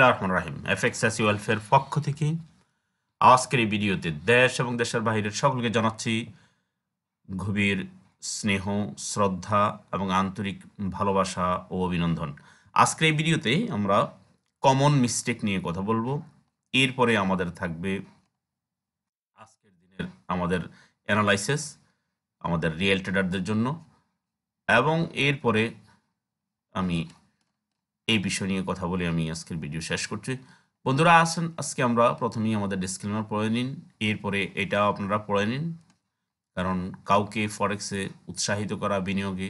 রহমান রাহিম এফএক্সাসি welfare পক্ষ থেকে আজকের এই ভিডিওতে দেশ এবং দেশের বাহিরের সকলকে জানাচ্ছি গভীর স্নেহ শ্রদ্ধা এবং আন্তরিক ভালোবাসা ও অভিনন্দন আজকের এই ভিডিওতে আমরা কমন মিস্টেক নিয়ে কথা বলবো এরপরে আমাদের থাকবে আজকের দিনের আমাদের অ্যানালাইসিস আমাদের রিয়েল ট্রেডারদের জন্য এবং এরপরে আমি এই বিষয় নিয়ে কথা বলে আমি আজকের ভিডিও শেষ করছি বন্ধুরা আসেন আজকে আমরা প্রথমেই আমাদের ডিসক্লেমার পড়ে নিন এরপরে এটা আপনারা পড়ে নিন কারণ কাউকে ফরেক্সে উৎসাহিত করা বিনিয়োগে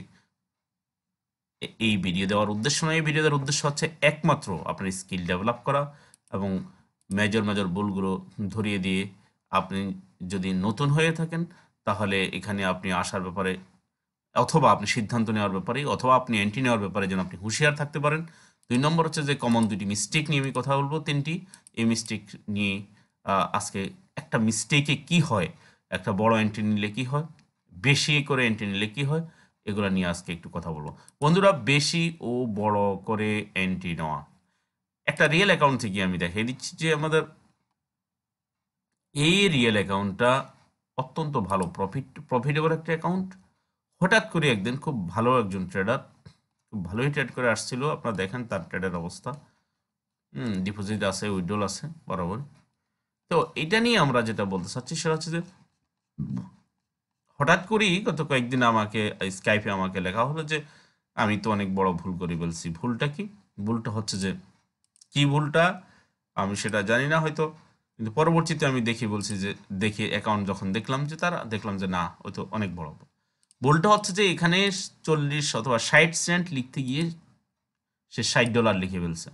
এই ভিডিও দেওয়ার উদ্দেশ্য নয় এই ভিডিও দেওয়ার উদ্দেশ্য হচ্ছে একমাত্র আপনার স্কিল ডেভেলপ করা এবং মেজর মেজর বুলগুলো ধরিয়ে দিয়ে আপনি যদি নতুন হয়ে থাকেন তাহলে এখানে আপনি আসার ব্যাপারে অথবা আপনি সিদ্ধান্ত নেওয়ার ব্যাপারে অথবা আপনি অ্যান্টি নেওয়ার ব্যাপারে যেন আপনি হুঁশিয়ার থাকতে পারেন দুই নম্বর হচ্ছে যে কমন দুইটি মিস্টেক নিয়ে আমি কথা বলবো তিনটি এই মিস্টেক নিয়ে আজকে একটা মিস্টেকে কি হয় একটা বড় এন্ট্রি নিলে কি হয় বেশি করে এন্ট্রি নিলে কি হয় এগুলো নিয়ে আজকে একটু কথা বলবো বন্ধুরা বেশি ও বড় করে এন্ট্রি নেওয়া একটা রিয়েল অ্যাকাউন্ট থেকে আমি দেখিয়ে দিচ্ছি যে আমাদের এই রিয়েল অ্যাকাউন্টটা অত্যন্ত ভালো প্রফিট প্রফিটেবল একটা অ্যাকাউন্ট হঠাৎ করে একদিন খুব ভালো একজন ট্রেডার খুব ভালোই ট্রেড করে আসছিল আপনারা দেখেন তার ট্রেডের অবস্থা ডিপোজিট আছে উইড্রল আছে বরাবর তো এটা নিয়ে আমরা যেটা বলতে চাচ্ছি সেটা হচ্ছে যে হঠাৎ করেই গত কয়েকদিন আমাকে স্কাইপে আমাকে লেখা হলো যে আমি তো অনেক বড় ভুল করে বলছি ভুলটা কি ভুলটা হচ্ছে যে কি ভুলটা আমি সেটা জানি না হয়তো কিন্তু পরবর্তীতে আমি দেখি বলছি যে দেখি অ্যাকাউন্ট যখন দেখলাম যে তারা দেখলাম যে না ওই তো অনেক বড় ভুলটা হচ্ছে যে এখানে চল্লিশ অথবা ষাট সেন্ট লিখতে গিয়ে সে ষাট ডলার লিখে ফেলছে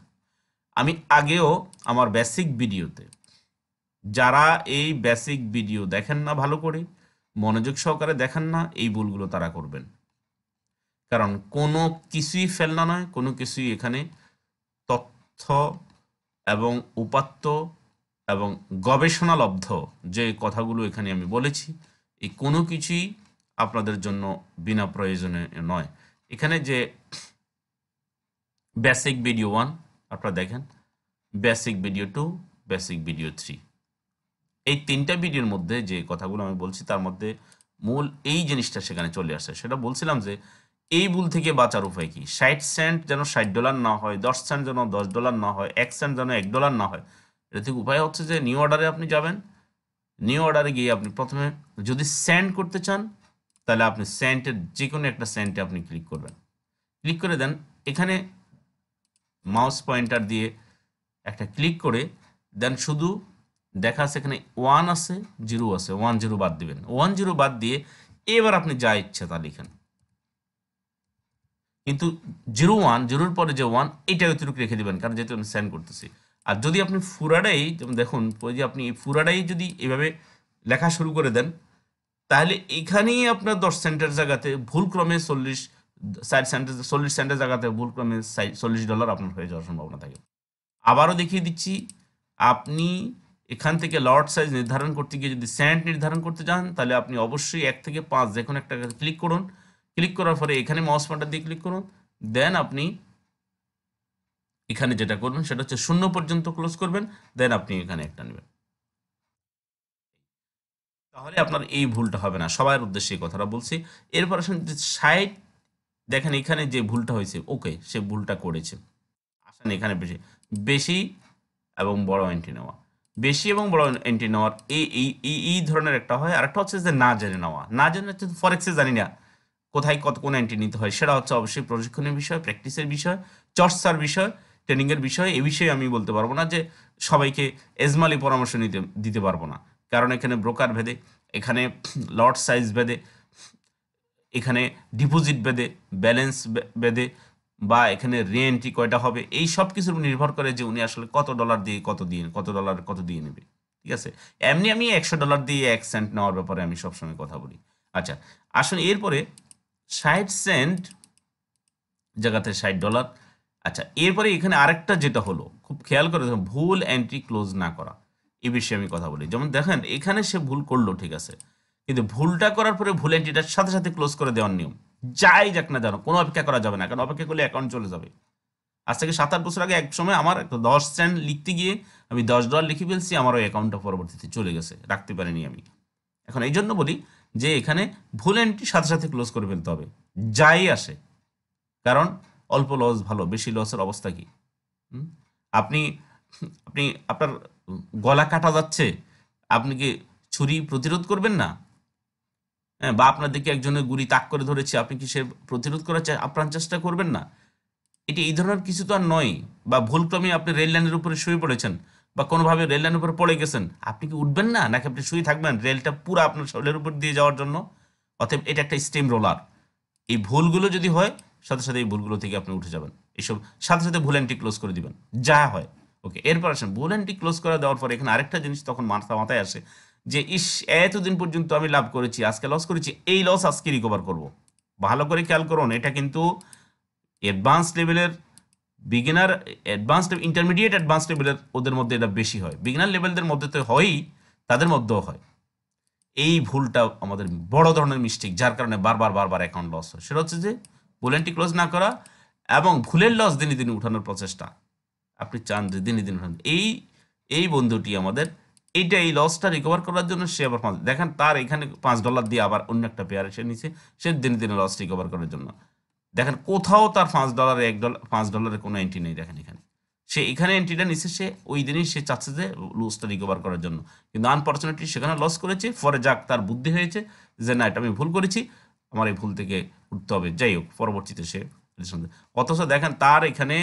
আমি আগেও আমার বেসিক ভিডিওতে যারা এই বেসিক ভিডিও দেখেন না ভালো করে মনোযোগ সহকারে দেখেন না এই ভুলগুলো তারা করবেন কারণ কোনো কিছুই ফেলনা নয় কোনো কিছুই এখানে তথ্য এবং উপাত্ত এবং গবেষণালব্ধ যে কথাগুলো এখানে আমি বলেছি এই কোনো কিছুই আপনাদের জন্য বিনা প্রয়োজনে নয় এখানে যে বেসিক ভিডিও ওয়ান আপনারা দেখেন basic video two basic video three এই তিনটা ভিডিওর মধ্যে যে কথাগুলো আমি বলছি তার মধ্যে মূল এই জিনিসটা সেখানে চলে আসে সেটা বলছিলাম যে এই ভুল থেকে বাঁচার উপায় কি ষাট সেন্ট যেন ষাট ডলার না হয় দশ সেন্ট যেন দশ ডলার না হয় এক সেন্ট যেন এক ডলার না হয় এটা থেকে উপায় হচ্ছে যে নিউ অর্ডারে আপনি যাবেন নিউ অর্ডারে গিয়ে আপনি প্রথমে যদি সেন্ড করতে চান তাহলে আপনি সেন্টের যে কোনো একটা সেন্টে আপনি ক্লিক করবেন ক্লিক করে দেন এখানে মাউস পয়েন্টার দিয়ে একটা ক্লিক করে দেন শুধু দেখা আছে এখানে ওয়ান আছে জিরো আছে ওয়ান জিরো বাদ দিবেন ওয়ান জিরো বাদ দিয়ে এবার আপনি যা ইচ্ছা তা লিখেন কিন্তু জিরো ওয়ান জিরোর পরে যে ওয়ান এটা অতিরিক্ত রেখে দেবেন কারণ যেহেতু আমি সেন্ড করতেছি আর যদি আপনি ফুরাডাই যেমন দেখুন যদি যে আপনি ফুরাডাই যদি এভাবে লেখা শুরু করে দেন তাহলে এখানেই আপনার দশ সেন্টের জায়গাতে ভুলক্রমে চল্লিশ সাইড সেন্টের চল্লিশ সেন্টের জায়গাতে ভুলক্রমে চল্লিশ ডলার আপনার হয়ে যাওয়ার সম্ভাবনা থাকে আবারও দেখিয়ে দিচ্ছি আপনি এখান থেকে লট সাইজ নির্ধারণ করতে গিয়ে যদি সেন্ট নির্ধারণ করতে যান তাহলে আপনি অবশ্যই এক থেকে পাঁচ যে কোনো একটা ক্লিক করুন ক্লিক করার পরে এখানে মাউস পয়েন্টার দিয়ে ক্লিক করুন দেন আপনি এখানে যেটা করবেন সেটা হচ্ছে শূন্য পর্যন্ত ক্লোজ করবেন দেন আপনি এখানে একটা নেবেন তাহলে আপনার এই ভুলটা হবে না সবার উদ্দেশ্যে এই কথাটা বলছি এরপর আসেন যে সাইড দেখেন এখানে যে ভুলটা হয়েছে ওকে সে ভুলটা করেছে আসেন এখানে বেশি বেশি এবং বড় এন্ট্রি নেওয়া বেশি এবং বড় এন্ট্রি নেওয়ার এই এই এই ধরনের একটা হয় আরেকটা হচ্ছে যে না জেনে নেওয়া না জেনে হচ্ছে ফরেক্সে জানি না কোথায় কত কোন এন্ট্রি নিতে হয় সেটা হচ্ছে অবশ্যই প্রশিক্ষণের বিষয় প্র্যাকটিসের বিষয় চর্চার বিষয় ট্রেনিংয়ের বিষয় এ বিষয়ে আমি বলতে পারবো না যে সবাইকে এজমালি পরামর্শ নিতে দিতে পারবো না কারণ এখানে ব্রোকার ভেদে এখানে লট সাইজ ভেদে এখানে ডিপোজিট ভেদে ব্যালেন্স ভেদে বা এখানে রেন্টি এন্ট্রি কয়টা হবে এই সব কিছুর নির্ভর করে যে উনি আসলে কত ডলার দিয়ে কত দিয়ে কত ডলার কত দিয়ে নেবে ঠিক আছে এমনি আমি একশো ডলার দিয়ে এক সেন্ট নেওয়ার ব্যাপারে আমি সবসময় কথা বলি আচ্ছা আসলে এরপরে ষাট সেন্ট জায়গাতে ষাট ডলার আচ্ছা এরপরে এখানে আরেকটা যেটা হলো খুব খেয়াল করে ভুল এন্ট্রি ক্লোজ না করা এ বিষয়ে আমি কথা বলি যেমন দেখেন এখানে সে ভুল করলো ঠিক আছে কিন্তু ভুলটা করার পরে ভুল এন্ট্রিটার সাথে সাথে ক্লোজ করে দেওয়ার নিয়ম যাই যাক না জানো কোনো অপেক্ষা করা যাবে না কারণ অপেক্ষা করলে অ্যাকাউন্ট চলে যাবে আজ থেকে সাত আট বছর আগে এক সময় আমার একটা দশ স্ট্যান্ড লিখতে গিয়ে আমি দশ ডলার লিখে ফেলছি আমার ওই অ্যাকাউন্টটা পরবর্তীতে চলে গেছে রাখতে পারিনি আমি এখন এই জন্য বলি যে এখানে ভুল এন্ট্রি সাথে সাথে ক্লোজ করে ফেলতে হবে যাই আসে কারণ অল্প লস ভালো বেশি লসের অবস্থা কি আপনি আপনি আপনার গলা কাটা যাচ্ছে আপনি কি ছুরি প্রতিরোধ করবেন না হ্যাঁ বা আপনার দিকে একজনের গুলি তাক করে ধরেছে আপনি কি সে প্রতিরোধ করার আপ্রাণ চেষ্টা করবেন না এটি এই ধরনের কিছু তো আর নয় বা ভুলক্রমে আপনি রেল লাইনের উপরে শুয়ে পড়েছেন বা কোনোভাবে রেল লাইনের উপরে পড়ে গেছেন আপনি কি উঠবেন না নাকি আপনি শুয়ে থাকবেন রেলটা পুরো আপনার শরীরের উপর দিয়ে যাওয়ার জন্য অতএব এটা একটা স্টিম রোলার এই ভুলগুলো যদি হয় সাথে সাথে এই ভুলগুলো থেকে আপনি উঠে যাবেন এসব সাথে সাথে ভুল অ্যান্টি ক্লোজ করে দিবেন যা হয় ওকে এরপর আসেন বুলেনটি ক্লোজ করে দেওয়ার পর এখানে আরেকটা জিনিস তখন মাথা মাথায় আসে যে ইস এতদিন পর্যন্ত আমি লাভ করেছি আজকে লস করেছি এই লস আজকে রিকভার করব। ভালো করে খেয়াল করুন এটা কিন্তু অ্যাডভান্স লেভেলের বিগিনার অ্যাডভান্স ইন্টারমিডিয়েট অ্যাডভান্স লেভেলের ওদের মধ্যে এটা বেশি হয় বিগিনার লেভেলদের মধ্যে তো হয়ই তাদের মধ্যেও হয় এই ভুলটা আমাদের বড় ধরনের মিস্টেক যার কারণে বারবার বারবার অ্যাকাউন্ট লস হয় সেটা হচ্ছে যে বুলেনটি ক্লোজ না করা এবং ভুলের লস দিনই দিনই উঠানোর প্রচেষ্টা আপনি চান যে দিনে দিন এই এই বন্ধুটি আমাদের এইটা এই লসটা রিকভার করার জন্য সে আবার দেখেন তার এখানে পাঁচ ডলার দিয়ে আবার অন্য একটা পেয়ার এসে নিচ্ছে সে দিনে দিনে লস রিকভার করার জন্য দেখেন কোথাও তার পাঁচ ডলারে এক ডলার পাঁচ ডলারের কোনো এন্ট্রি নেই দেখেন এখানে সে এখানে এন্ট্রিটা নিচ্ছে সে ওই দিনই সে চাচ্ছে যে লসটা রিকভার করার জন্য কিন্তু আনফর্চুনেটলি সেখানে লস করেছে ফরে যাক তার বুদ্ধি হয়েছে যে না এটা আমি ভুল করেছি আমার এই ভুল থেকে উঠতে হবে যাই হোক পরবর্তীতে সে অথচ দেখেন তার এখানে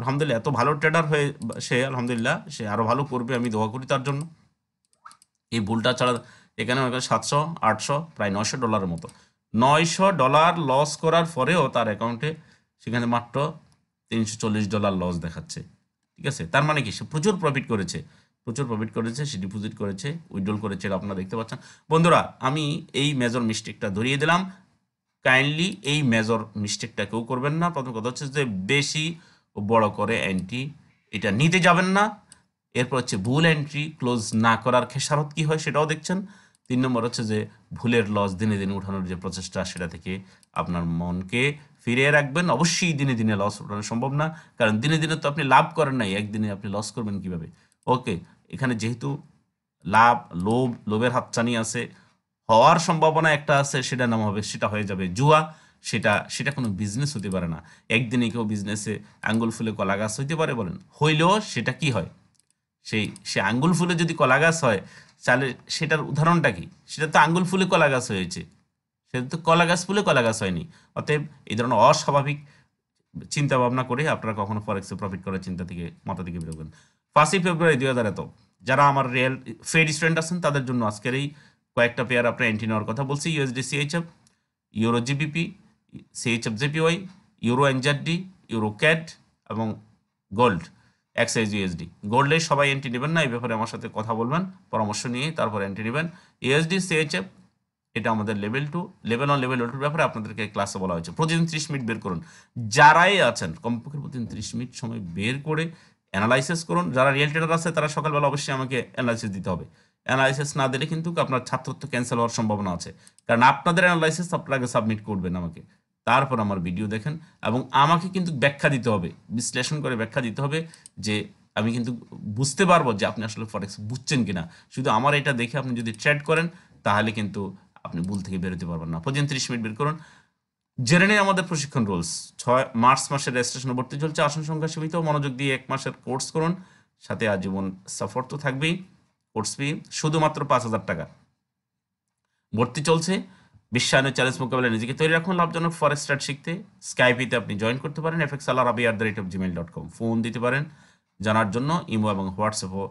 আলহামদুলিল্লাহ এত ভালো ট্রেডার হয়ে সে আলহামদুলিল্লাহ সে আরও ভালো করবে আমি দোয়া করি তার জন্য এই বুলটা ছাড়া এখানে সাতশো আটশো প্রায় নয়শো ডলারের মতো নয়শো ডলার লস করার পরেও তার অ্যাকাউন্টে সেখানে মাত্র তিনশো চল্লিশ ডলার লস দেখাচ্ছে ঠিক আছে তার মানে কি সে প্রচুর প্রফিট করেছে প্রচুর প্রফিট করেছে সে ডিপোজিট করেছে উইড্রল করেছে আপনারা দেখতে পাচ্ছেন বন্ধুরা আমি এই মেজর মিস্টেকটা ধরিয়ে দিলাম কাইন্ডলি এই মেজর মিস্টেকটা কেউ করবেন না প্রথম কথা হচ্ছে যে বেশি বড় করে এন্ট্রি এটা নিতে যাবেন না এরপর হচ্ছে ভুল এন্ট্রি ক্লোজ না করার খেসারত কী হয় সেটাও দেখছেন তিন নম্বর হচ্ছে যে ভুলের লস দিনে দিনে উঠানোর যে প্রচেষ্টা সেটা থেকে আপনার মনকে ফিরিয়ে রাখবেন অবশ্যই দিনে দিনে লস উঠানো সম্ভব না কারণ দিনে দিনে তো আপনি লাভ করেন নাই একদিনে আপনি লস করবেন কিভাবে ওকে এখানে যেহেতু লাভ লোভ লোভের হাতচানি আছে হওয়ার সম্ভাবনা একটা আছে সেটা নাম হবে সেটা হয়ে যাবে জুয়া সেটা সেটা কোনো বিজনেস হতে পারে না একদিনে কেউ বিজনেসে আঙ্গুল ফুলে কলা গাছ হইতে পারে বলেন হইলেও সেটা কি হয় সেই সে আঙ্গুল ফুলে যদি কলা গাছ হয় তাহলে সেটার উদাহরণটা কি সেটা তো আঙ্গুল ফুলে কলা গাছ হয়েছে সেটা তো কলা গাছ ফুলে কলা গাছ হয়নি অতএব এই ধরনের অস্বাভাবিক চিন্তা ভাবনা করে আপনারা কখনো ফরেক্সে প্রফিট করার চিন্তা থেকে মাথা থেকে বেরোবেন ফার্স্টই ফেব্রুয়ারি দুই হাজার এত যারা আমার রিয়েল ফেড স্টুডেন্ট আছেন তাদের জন্য আজকের এই কয়েকটা পেয়ার আপনার এন্ট্রি নেওয়ার কথা বলছি USDCHF euro GBP CHFJPY euro NZD euro CAD এবং গোল্ড এক্সাইজ ইউএসডি গোল্ডে সবাই এন্ট্রি নেবেন না এই ব্যাপারে আমার সাথে কথা বলবেন পরামর্শ নিয়ে তারপর এন্ট্রি নেবেন ইউএসডি সিএইচএফ এটা আমাদের level two level one level টুর ব্যাপারে আপনাদেরকে ক্লাসে বলা হয়েছে প্রতিদিন ত্রিশ মিনিট বের করুন যারাই আছেন কমপক্ষে প্রতিদিন ত্রিশ মিনিট সময় বের করে অ্যানালাইসিস করুন যারা রিয়েল টেডার আছে তারা সকালবেলা অবশ্যই আমাকে অ্যানালাইসিস দিতে হবে অ্যানালাইসিস না দিলে কিন্তু আপনার ছাত্রত্ব ক্যান্সেল হওয়ার সম্ভাবনা আছে কারণ আপনাদের অ্যানালাইসিস আপনাকে সাবমিট করবেন আমাকে তারপর আমার ভিডিও দেখেন এবং আমাকে কিন্তু ব্যাখ্যা দিতে হবে বিশ্লেষণ করে ব্যাখ্যা দিতে হবে যে আমি কিন্তু বুঝতে পারবো যে আপনি আসলে ফরেক্স বুঝছেন কিনা শুধু আমার এটা দেখে আপনি যদি ট্রেড করেন তাহলে কিন্তু আপনি ভুল থেকে বেরোতে পারবেন না পর্যন্ত তিরিশ মিনিট বের করুন জেনে নিন আমাদের প্রশিক্ষণ রোলস ছয় মার্চ মাসের রেজিস্ট্রেশন ভর্তি চলছে আসন সংখ্যা সীমিত মনোযোগ দিয়ে এক মাসের কোর্স করুন সাথে আজীবন সাফর তো থাকবেই কোর্স ফি শুধুমাত্র পাঁচ হাজার টাকা ভর্তি চলছে বিশ্বায়নের চ্যালেঞ্জ মোকাবেলায় নিজেকে তৈরি রাখুন লাভজনক ফরেস্ট আর্ট শিখতে স্কাইপিতে আপনি জয়েন করতে পারেন এফেক্স আল্লাহ আবি at the rate of Gmail dot com phone দিতে পারেন জানার জন্য ইমো এবং হোয়াটসঅ্যাপও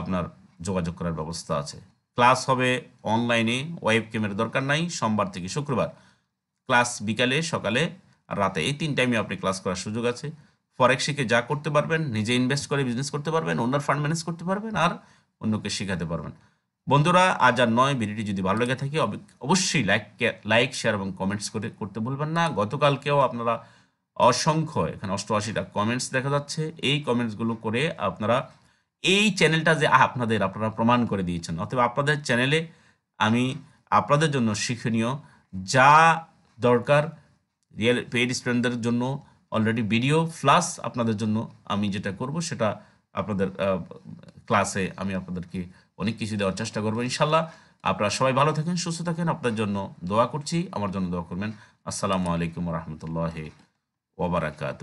আপনার যোগাযোগ করার ব্যবস্থা আছে ক্লাস হবে অনলাইনে ওয়েব ক্যামের দরকার নাই সোমবার থেকে শুক্রবার ক্লাস বিকালে সকালে আর রাতে এই তিন টাইমে আপনি ক্লাস করার সুযোগ আছে ফরেক শিখে যা করতে পারবেন নিজে ইনভেস্ট করে বিজনেস করতে পারবেন অন্যর ফান্ড ম্যানেজ করতে পারবেন আর অন্যকে শেখাতে পারবেন বন্ধুরা আজ আর নয় ভিডিওটি যদি ভালো লেগে থাকে অবশ্যই লাইক লাইক শেয়ার এবং কমেন্টস করে করতে ভুলবেন না গতকালকেও আপনারা অসংখ্য এখানে অষ্টআশিটা কমেন্টস দেখা যাচ্ছে এই কমেন্টসগুলো করে আপনারা এই চ্যানেলটা যে আপনাদের আপনারা প্রমাণ করে দিয়েছেন অথবা আপনাদের চ্যানেলে আমি আপনাদের জন্য শিক্ষণীয় যা দরকার রিয়েল পেড স্টুডেন্টদের জন্য অলরেডি ভিডিও প্লাস আপনাদের জন্য আমি যেটা করব সেটা আপনাদের ক্লাসে আমি আপনাদেরকে অনেক কিছু দেওয়ার চেষ্টা করবো ইনশাল্লাহ আপনারা সবাই ভালো থাকেন সুস্থ থাকেন আপনার জন্য দোয়া করছি আমার জন্য দোয়া করবেন আসসালামু আলাইকুম রহমতুল্লাহ ওবরাকাত